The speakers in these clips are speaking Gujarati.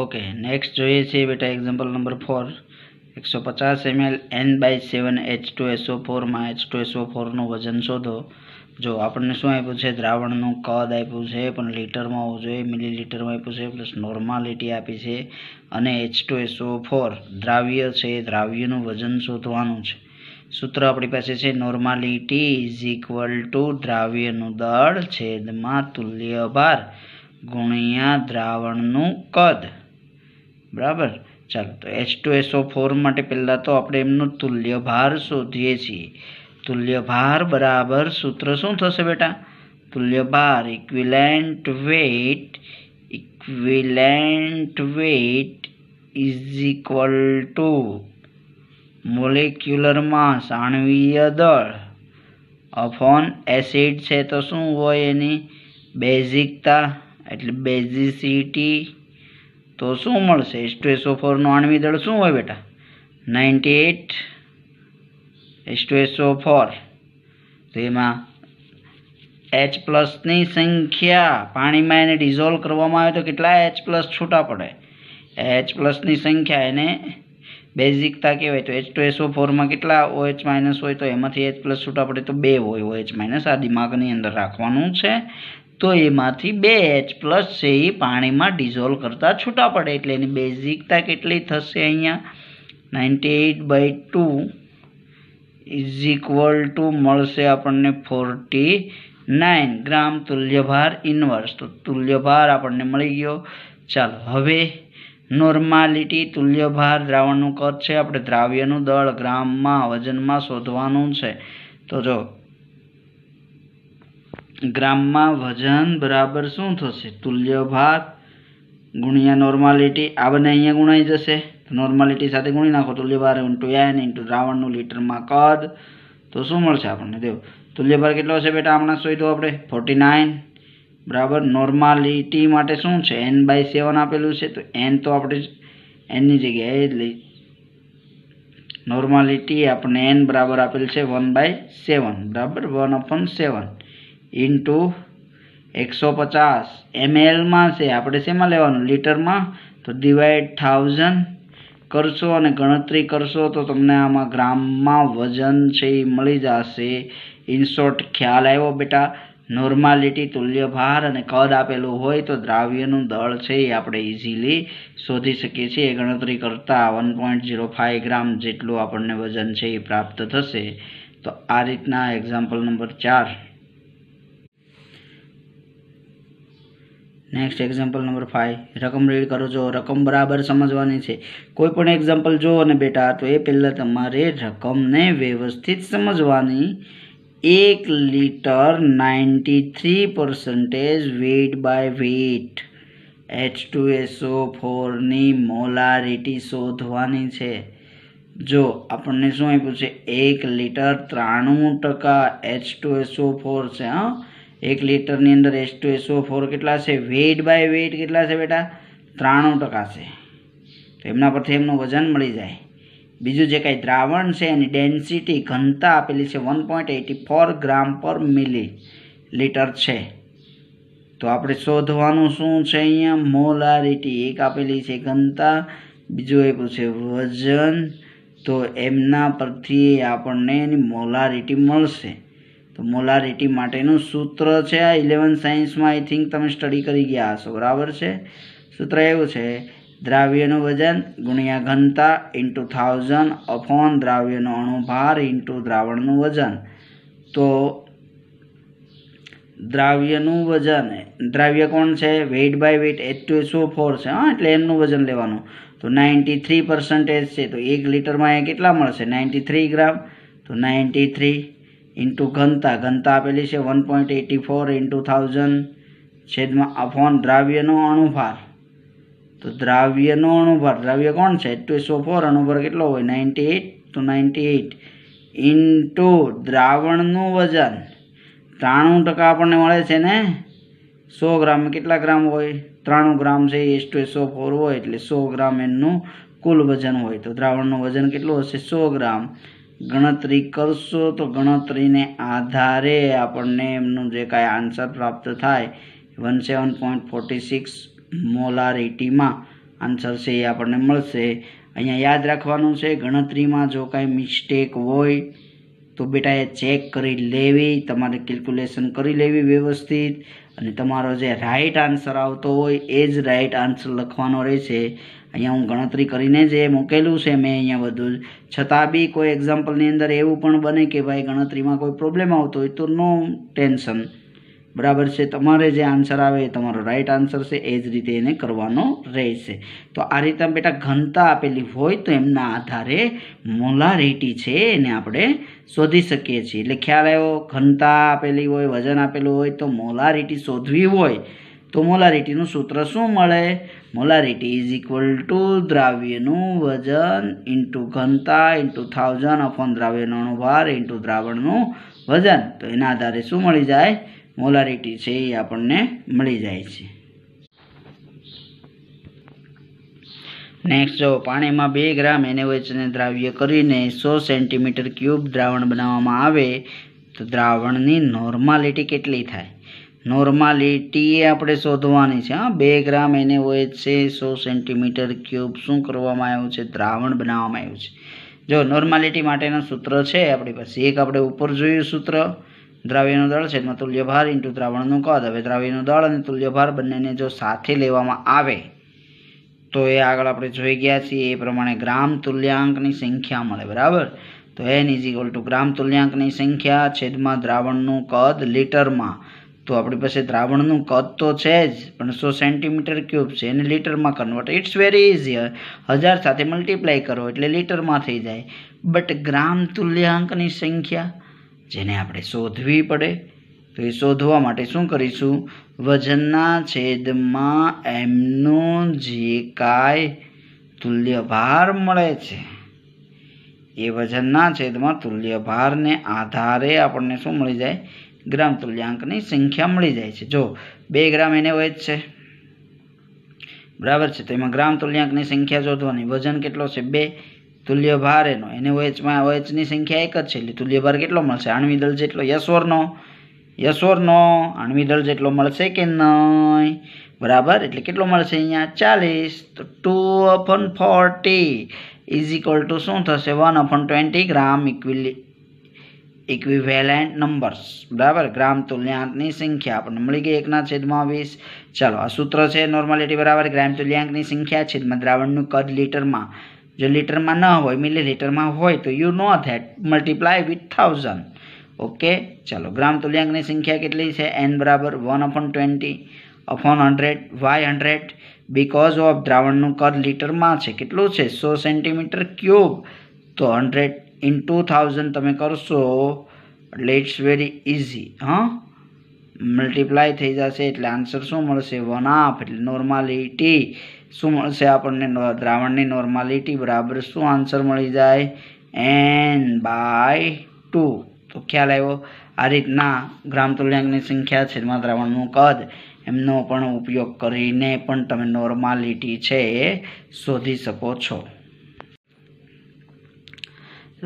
ઓકે નેક્સ્ટ જોઈએ છે બેટા એક્ઝામ્પલ નંબર ફોર એકસો પચાસ ML N by seven H two SO ફોરમાં એચ ટુ એસઓ ફોરનું વજન શોધો જો આપણને શું આપ્યું છે દ્રાવણનું કદ આપ્યું છે પણ લીટરમાં હોવું જોઈએ મિલીલીટરમાં આપ્યું છે પ્લસ નોર્માલિટી આપી છે અને એચ ટુ એસઓ ફોર દ્રાવ્ય છે દ્રાવ્યનું વજન શોધવાનું છે સૂત્ર આપણી પાસે છે નોર્માલિટી ઇઝ ઇક્વલ ટુ દ્રાવ્યનું દળ છેદમાં તુલ્ય ભાર ગુણ્યા દ્રાવણનું કદ બરાબર ચાલો તો H two S O four માટે પહેલાં તો આપણે એમનો તુલ્ય ભાર શોધીએ છીએ તુલ્ય ભાર બરાબર સૂત્ર શું થશે બેટા તુલ્ય ભાર equivalent weight equivalent weight is equal to molecular mass આણવીય દળ અફોન એસિડ છે તો શું હોય એની બેઝિકતા એટલે બેઝિસિટી તો શું મળશે એસ ટુ એસ ઓ ફોરનો આણવી દળ શું હોય બેટા ninety eight H two S O four તો એમાં એચ પ્લસની સંખ્યા પાણીમાં એને ડિઝોલ્વ કરવામાં આવે તો કેટલા એચ પ્લસ છૂટા પડે એચ પ્લસની સંખ્યા એને બેઝિકતા કહેવાય તો એચ ટુ એસ ઓ ફોરમાં કેટલા ઓ એચ માઇનસ હોય તો એમાંથી એચ પ્લસ છૂટા પડે તો બે હોય એચ માઇનસ આ દિમાગની અંદર રાખવાનું છે તો એમાંથી બે એચ પ્લસ છે એ પાણીમાં ડિઝોલ્વ કરતાં છૂટા પડે એટલે એની બેઝિકતા કેટલી થશે અહીંયા ninety eight by two is equal to મળશે આપણને ફોર્ટી નાઇન ગ્રામ તુલ્યભાર ઇન્વર્સ તો તુલ્યભાર આપણને મળી ગયો ચાલો હવે નોર્માલિટી તુલ્યભાર દ્રાવણનું કદ છે આપણે દ્રાવ્યનું દળ ગ્રામમાં વજનમાં શોધવાનું છે તો જો ગ્રામમાં વજન બરાબર શું થશે તુલ્ય ભાગ ગુણ્યા નોર્માલિટી આ બંને અહીંયા ગુણાઈ જશે નોર્માલિટી સાથે ગુણી નાખો તુલ્યભાર ઇન્ટુ એન ઇન્ટુ દ્રાવણનું લીટરમાં કદ તો શું મળશે આપણને દેવ તુલ્યભાર કેટલો હશે બેટા હમણાં શોધો આપણે ફોર્ટી નાઇન બરાબર નોર્માલિટી માટે શું છે એન બાય સેવન આપેલું છે તો એન તો આપણે એનની જગ્યાએ લઈ નોર્માલિટી આપણને એન બરાબર આપેલ છે વન બાય સેવન બરાબર વન અપોન સેવન ઇન્ટુ એકસો પચાસ એમએલમાં છે આપણે શેમાં લેવાનું લીટરમાં તો ડિવાઈડ થાઉઝન્ડ કરશો અને ગણતરી કરશો તો તમને આમાં ગ્રામમાં વજન છે એ મળી જશે ઇન ખ્યાલ આવ્યો બેટા નોર્માલિટી તુલ્ય ભાર અને કદ આપેલું હોય તો દ્રાવ્યનું દળ છે એ આપણે ઇઝીલી શોધી શકીએ છીએ એ ગણતરી કરતાં one point zero five gram જેટલું આપણને વજન છે એ પ્રાપ્ત થશે તો આ રીતના એક્ઝામ્પલ નંબર ચાર નેક્સ્ટ એક્ઝામ્પલ નંબર ફાઇવ રકમ રીડ કરો જો રકમ બરાબર સમજવાની છે કોઈ પણ એક્ઝામ્પલ જો અને બેટા તો એ પહેલાં તમારે રકમને વ્યવસ્થિત સમજવાની એક litre ninety three percentage weight by weight H two SO ફોરની મોલારિટી શોધવાની છે જો આપણને શું આપ્યું છે એક લીટર ત્રાણું ટકા એચ ટુ એસો ફોર છે હા એક લીટરની અંદર એસ ટુ એસઓ ફોર કેટલા છે વેઇટ બાય વેઇટ કેટલા છે બેટા ત્રાણું ટકા છે તો એમના પરથી એમનું વજન મળી જાય બીજું જે કાંઈ દ્રાવણ છે એની ડેન્સિટી ઘનતા આપેલી છે one point eighty four gram પર મિલી લીટર છે તો આપણે શોધવાનું શું છે અહીંયા મોલારિટી એક આપેલી છે ઘનતા બીજું એ પૂછે વજન તો એમના પરથી આપણને એની મોલારિટી મળશે તો મોલારિટી માટેનું સૂત્ર છે આ ઇલેવન સાયન્સમાં આઈ થિંક તમે સ્ટડી કરી ગયા હશો બરાબર છે સૂત્ર એવું છે દ્રાવ્યનું વજન ગુણ્યા ઘનતા ઇન્ટુ થાઉઝન્ડ અફોન દ્રાવ્યનો અણુભાર ઇન્ટુ દ્રાવણનું વજન તો દ્રાવ્યનું વજન દ્રાવ્ય કોણ છે weight by weight H two SO four છે હા એટલે એમનું વજન લેવાનું તો નાઇન્ટી થ્રી પર્સન્ટેજ છે તો એક લીટરમાં એ કેટલા મળશે નાઇન્ટી થ્રી ગ્રામ તો નાઇન્ટી થ્રી ઇન્ટુ ઘનતા ઘનતા આપેલી છે one point eighty four into thousand છેદમાં આ ફોન દ્રાવ્યનો અણુભાર તો દ્રાવ્યનો અણુભાર દ્રાવ્ય કોણ છે એકવીસો ફોર અણુભાર કેટલો હોય નાઇન્ટી એટ તો નાઇન્ટી એટ ઇન્ટુ દ્રાવણનું વજન ત્રાણું ટકા આપણને મળે છે ને સો ગ્રામ કેટલા ગ્રામ હોય ત્રાણું ગ્રામ છે એસ ટુ સો ફોર હોય એટલે સો ગ્રામ એમનું કુલ વજન હોય તો દ્રાવણનું વજન કેટલું હશે સો ગ્રામ ગણતરી કરશો તો ગણતરીને આધારે આપણને એમનું જે કાંઈ આન્સર પ્રાપ્ત થાય one seven point forty six મોલારિટીમાં આન્સર છે એ આપણને મળશે અહીંયા યાદ રાખવાનું છે ગણતરીમાં જો કાંઈ મિસ્ટેક હોય તો બેટા એ ચેક કરી લેવી તમારે કેલ્ક્યુલેશન કરી લેવી વ્યવસ્થિત અને તમારો જે રાઈટ આન્સર આવતો હોય એ જ રાઈટ આન્સર લખવાનો રહેશે અહીંયા હું ગણતરી કરીને જે મૂકેલું છે મેં અહીંયા બધું છતાં બી કોઈ એક્ઝામ્પલની અંદર એવું પણ બને કે ભાઈ ગણતરીમાં કોઈ પ્રોબ્લેમ આવતો હોય તો નો ટેન્શન બરાબર છે તમારે જે આન્સર આવે એ તમારો રાઈટ આન્સર છે એ જ રીતે એને કરવાનો રહેશે તો આ રીતે બેટા ઘનતા આપેલી હોય તો એમના આધારે મોલારિટી છે એને આપણે શોધી શકીએ છીએ એટલે ખ્યાલ આવ્યો ઘનતા આપેલી હોય વજન આપેલું હોય તો મોલારિટી શોધવી હોય તો મોલારિટીનું સૂત્ર શું મળે મોલારિટી ઇઝ ઇક્વલ ટુ દ્રાવ્યનું વજન ઇન્ટુ ઘનતા ઇન્ટુ થાઉઝન્ડ અફોન દ્રાવ્યનો અનુભાર ઇન્ટુ દ્રાવણનું વજન તો એના આધારે શું મળી જાય મોલારિટી છે એ આપણને મળી જાય છે નેક્સ્ટ જો પાણીમાં બે ગ્રામ એનએચને દ્રાવ્ય કરીને સો સેન્ટીમીટર ક્યુબ દ્રાવણ બનાવવામાં આવે તો દ્રાવણની નોર્માલિટી કેટલી થાય નોર્માલિટી એ આપણે શોધવાની છે હા બે ગ્રામ એને હોય છે સો સેન્ટીમીટર ક્યુબ શું કરવામાં આવ્યું છે દ્રાવણ બનાવવામાં આવ્યું છે જો નોર્માલિટી માટેના સૂત્ર છે આપણી પાસે એક આપણે ઉપર જોયું સૂત્ર દ્રાવ્યનું દળ છેદમાં તુલ્ય ભાર ઇન્ટુ દ્રાવણનું કદ હવે દ્રાવ્યનું દળ અને તુલ્યભાર બંનેને જો સાથે લેવામાં આવે તો એ આગળ આપણે જોઈ ગયા છીએ એ પ્રમાણે ગ્રામ તુલ્યાંકની સંખ્યા મળે બરાબર તો N is equal to gram તુલ્યાંકની સંખ્યા છેદમાં દ્રાવણનું કદ લીટરમાં તો આપણી પાસે દ્રાવણનું કદ તો છે જ પણ સો સેન્ટીમીટર ક્યુબ છે એને લીટરમાં કન્વર્ટ ઇટ્સ વેરી ઇઝી હજાર સાથે મલ્ટીપ્લાય કરો એટલે લીટરમાં થઈ જાય બટ ગ્રામ તુલ્યાંકની સંખ્યા જેને આપણે શોધવી પડે તો એ શોધવા માટે શું કરીશું વજનના છેદમાં એમનો જે કાંઈ તુલ્ય ભાર મળે છે એ વજનના છેદમાં તુલ્ય ભારને આધારે આપણને શું મળી જાય ગ્રામ તુલ્યાંકની સંખ્યા મળી જાય છે જો બે ગ્રામ એને વેચ છે બરાબર છે તો એમાં ગ્રામ તુલ્યાંકની સંખ્યા જોધવાની વજન કેટલો છે બે તુલ્ય ભાર એનો એને વેચમાં વેચની સંખ્યા એક જ છે એટલે તુલ્ય ભાર કેટલો મળશે આણવી દળ જેટલો યશોરનો યશવરનો આણવી દળ જેટલો મળશે કે નહીં બરાબર એટલે કેટલો મળશે અહીંયા ચાલીસ તો two upon forty is equal to શું થશે one upon twenty gram equally equivalent numbers બરાબર ગ્રામ તુલ્યાંકની સંખ્યા આપણને મળી ગઈ એકના છેદમાં વીસ ચાલો આ સૂત્ર છે નોર્માલિટી બરાબર ગ્રામ તુલ્યાંકની સંખ્યા છેદમાં દ્રાવણનું કદ લીટરમાં જો લીટરમાં ન હોય મિલી લીટરમાં હોય તો you know that multiply with thousand okay ચાલો ગ્રામ તુલ્યાંકની સંખ્યા કેટલી છે એન બરાબર one upon twenty upon hundred why hundred because of દ્રાવણનું કદ લીટરમાં છે કેટલું છે સો સેન્ટીમીટર ક્યુબ તો હંડ્રેડ ઇન ટુ થાઉઝન્ડ તમે કરશો એટલે ઇટ્સ વેરી ઇઝી હં મલ્ટીપ્લાય થઈ જશે એટલે આન્સર શું મળશે વન હાફ એટલે નોર્માલિટી શું મળશે આપણને દ્રાવણની નોર્માલિટી બરાબર શું આન્સર મળી જાય એન બાય ટુ તો ખ્યાલ આવ્યો આ રીતના ગ્રામ તુલ્યાંકની સંખ્યા છેદમાં દ્રાવણનું કદ એમનો પણ ઉપયોગ કરીને પણ તમે નોર્માલિટી છે એ શોધી શકો છો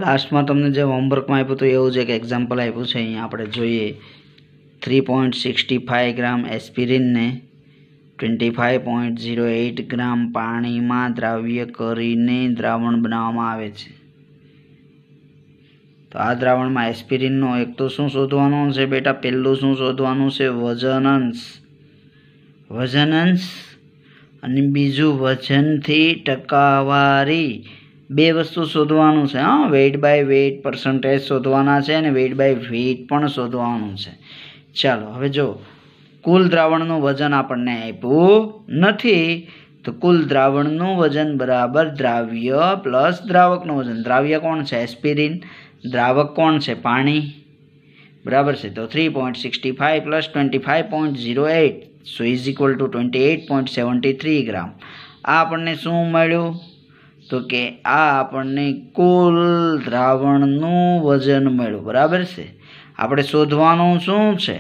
લાસ્ટમાં તમને જે હોમવર્કમાં આપ્યું હતું એવું જ એક એક્ઝામ્પલ આપ્યું છે અહીંયા આપણે જોઈએ three point sixty five gram એસ્પિરિનને twenty five point zero eight gram પાણીમાં દ્રાવ્ય કરીને દ્રાવણ બનાવવામાં આવે છે તો આ દ્રાવણમાં એસ્પિરિનનો એક તો શું શોધવાનો છે બેટા પહેલું શું શોધવાનું છે વજનંશ વજનંશ અને બીજું વજનથી ટકાવારી બે વસ્તુ શોધવાનું છે હા વેઇટ બાય વેઇટ પર્સન્ટેજ શોધવાના છે અને વેઇટ બાય વેઇટ પણ શોધવાનું છે ચાલો હવે જો કુલ દ્રાવણનું વજન આપણને આપ્યું નથી તો કુલ દ્રાવણનું વજન બરાબર દ્રાવ્ય પ્લસ દ્રાવકનું વજન દ્રાવ્ય કોણ છે એસ્પિરિન દ્રાવક કોણ છે પાણી બરાબર છે તો three point sixty five plus twenty five point zero eight so is equal to twenty eight point seventy three gram આ આપણને શું મળ્યું તો કે આ આપણને કુલ દ્રાવણનું વજન મળ્યું બરાબર છે આપણે શોધવાનું શું છે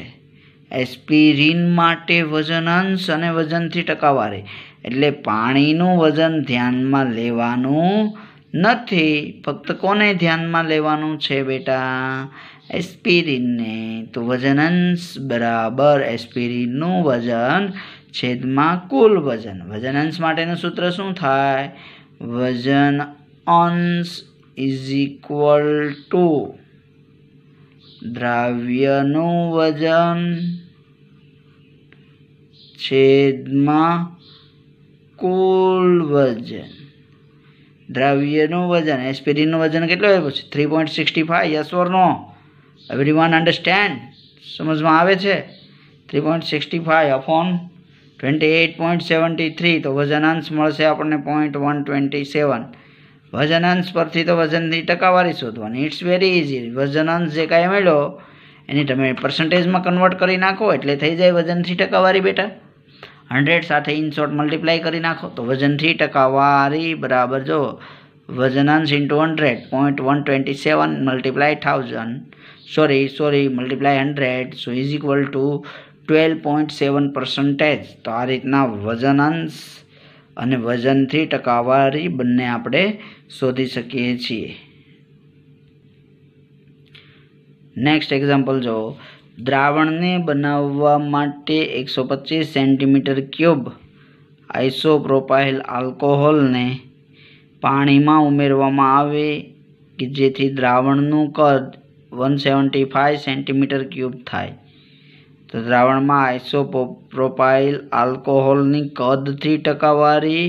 એસ્પિરિન માટે વજન અંશ અને વજનથી ટકાવારે એટલે પાણીનું વજન ધ્યાનમાં લેવાનું નથી ફક્ત કોને ધ્યાનમાં લેવાનું છે બેટા એસ્પિરિનને તો વજન અંશ બરાબર એસ્પિરિનનું વજન છેદમાં કુલ વજન વજન અંશ માટેનું સૂત્ર શું થાય વજન અંશ ઇઝ ઇક્વલ ટુ દ્રાવ્યનું વજન છેદમાં કુલ વજન દ્રાવ્યનું વજન એસ્પિરિનનું વજન કેટલું આવ્યું પછી three point sixty five yes or no everyone understand સમજમાં આવે છે three point sixty five upon twenty eight point seventy three તો વજનાંશ મળશે આપણને પોઈન્ટ વન ટ્વેન્ટી સેવન વજનાંશ પરથી તો વજનની ટકાવારી શોધવાની ઇટ્સ વેરી ઇઝી વજનાંશ જે કાંઈ મળ્યો એની તમે પર્સન્ટેજમાં કન્વર્ટ કરી નાખો એટલે થઈ જાય વજનથી ટકાવારી બેટા હંડ્રેડ સાથે ઇનશોર્ટ મલ્ટીપ્લાય કરી નાખો તો વજનથી ટકાવારી બરાબર જો વજનાંશ into hundred point one twenty seven multiply thousand sorry sorry multiply hundred so is equal to twelve point seven percentage તો આ રીતના વજનાંશ અને વજનથી ટકાવારી બંને આપણે શોધી શકીએ છીએ નેક્સ્ટ એક્ઝામ્પલ જો દ્રાવણને બનાવવા માટે એકસો પચીસ સેન્ટીમીટર ક્યુબ આઇસોપ્રોપાઇલ આલ્કોહોલને પાણીમાં ઉમેરવામાં આવે કે જેથી દ્રાવણનું કદ one seventy five centimetre cube થાય દ્રાવણમાં આઇસોપ્રોપાઇલ આલ્કોહોલની કદથી ટકાવારી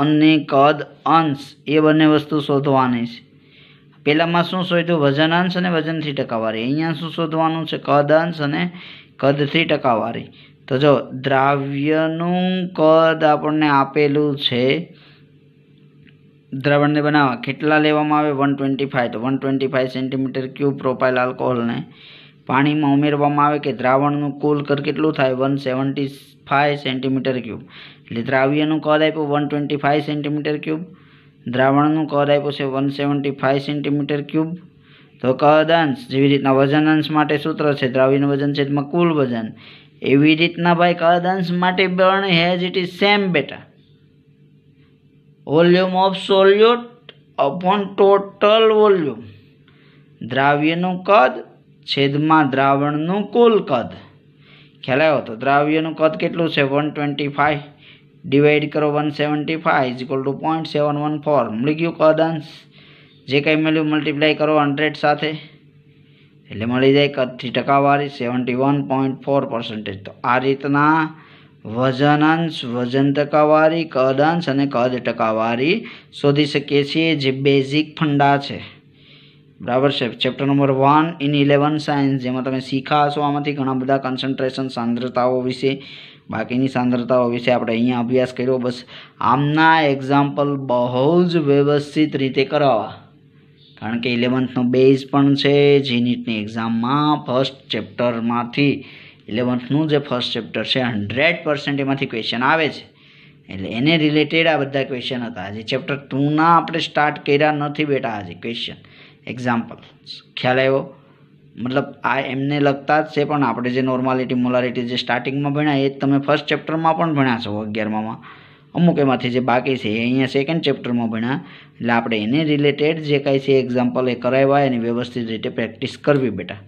અને કદ અંશ એ બંને વસ્તુ શોધવાની છે પહેલાંમાં શું શોધ્યું વજન અંશ અને વજનથી ટકાવારી અહીંયા શું શોધવાનું છે કદ અંશ અને કદથી ટકાવારી તો જો દ્રાવ્યનું કદ આપણને આપેલું છે દ્રાવણને બનાવવા કેટલા લેવામાં આવે વન ટ્વેન્ટી ફાઇવ તો one twenty five centimetre cube propyl આલ્કોહોલને પાણીમાં ઉમેરવામાં આવે કે દ્રાવણનું કુલ કદ કેટલું થાય one seventy five centimetre cube એટલે દ્રાવ્યનું કદ આપ્યું one twenty five centimetre cube દ્રાવણનું કદ આપ્યું છે one seventy five centimetre cube તો કદ જેવી રીતના વજન માટે સૂત્ર છે દ્રાવ્યનું વજન છે એમાં કુલ વજન એવી રીતના ભાઈ કદ માટે બર્ણ હેઝ ઇટ ઇઝ સેમ બેટા volume of solute upon total volume દ્રાવ્યનું કદ છેદમાં દ્રાવણનું કુલ કદ ખ્યાલ આવ્યો તો દ્રાવ્યનું કદ કેટલું છે વન ટ્વેન્ટી ફાઇવ ડિવાઈડ કરો one seventy five is equal to point seven one four મળી ગયું કદ અંશ જે કંઈ મળ્યું મલ્ટીપ્લાય કરો હંડ્રેડ સાથે એટલે મળી જાય કદથી ટકાવારી seventy one point four percentage તો આ રીતના વજન અંશ વજન ટકાવારી અંશ અને કદ ટકાવારી શોધી શકીએ છીએ જે બેઝિક ફંડા છે બરાબર છે chapter number one in eleven science જેમાં તમે શીખાશો આમાંથી ઘણા બધા કન્સન્ટ્રેશન સાંદ્રતાઓ વિશે બાકીની સાંદ્રતાઓ વિશે આપણે અહીંયા અભ્યાસ કર્યો બસ આમના એક્ઝામ્પલ બહુ જ વ્યવસ્થિત રીતે કરાવવા કારણ કે ઇલેવન્થનો બેઝ પણ છે જે એક્ઝામમાં ફર્સ્ટ ચેપ્ટરમાંથી ઇલેવન્થનું જે ફર્સ્ટ ચેપ્ટર છે હંડ્રેડ પર્સન્ટ એમાંથી ક્વેશ્ચન આવે છે એટલે એને રિલેટેડ આ બધા ક્વેશ્ચન હતા હજી ચેપ્ટર ટુના આપણે સ્ટાર્ટ કર્યા નથી બેટા હજી ક્વેશ્ચન એક્ઝામ્પલ ખ્યાલ આવ્યો મતલબ આ એમને લગતા જ છે પણ આપણે જે નોર્માલિટી મોલારિટી જે સ્ટાર્ટિંગમાં ભણ્યા એ જ તમે ફર્સ્ટ ચેપ્ટરમાં પણ ભણ્યા છો અગિયારમાં અમુક એમાંથી જે બાકી છે એ અહીંયા સેકન્ડ ચેપ્ટરમાં ભણ્યા એટલે આપણે એને રિલેટેડ જે કાંઈ છે એક્ઝામ્પલ એ કરાવ્યા એની વ્યવસ્થિત રીતે પ્રેક્ટિસ કરવી બેટા